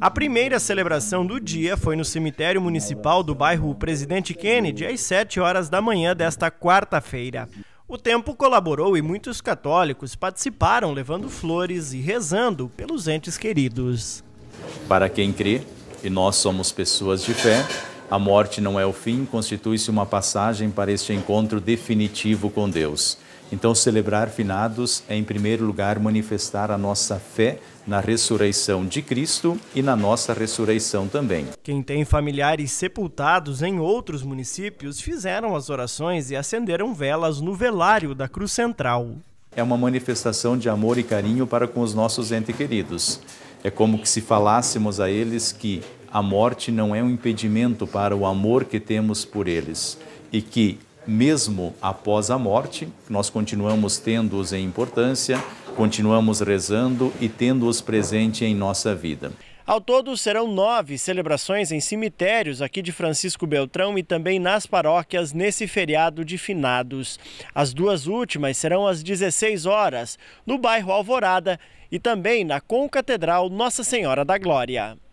A primeira celebração do dia foi no cemitério municipal do bairro Presidente Kennedy, às 7 horas da manhã desta quarta-feira. O tempo colaborou e muitos católicos participaram levando flores e rezando pelos entes queridos. Para quem crê, e nós somos pessoas de fé, a morte não é o fim, constitui-se uma passagem para este encontro definitivo com Deus. Então, celebrar finados é, em primeiro lugar, manifestar a nossa fé na ressurreição de Cristo e na nossa ressurreição também. Quem tem familiares sepultados em outros municípios fizeram as orações e acenderam velas no velário da Cruz Central. É uma manifestação de amor e carinho para com os nossos entes queridos. É como que se falássemos a eles que a morte não é um impedimento para o amor que temos por eles e que mesmo após a morte, nós continuamos tendo-os em importância, continuamos rezando e tendo-os presente em nossa vida. Ao todo, serão nove celebrações em cemitérios aqui de Francisco Beltrão e também nas paróquias nesse feriado de finados. As duas últimas serão às 16 horas, no bairro Alvorada e também na Concatedral Nossa Senhora da Glória.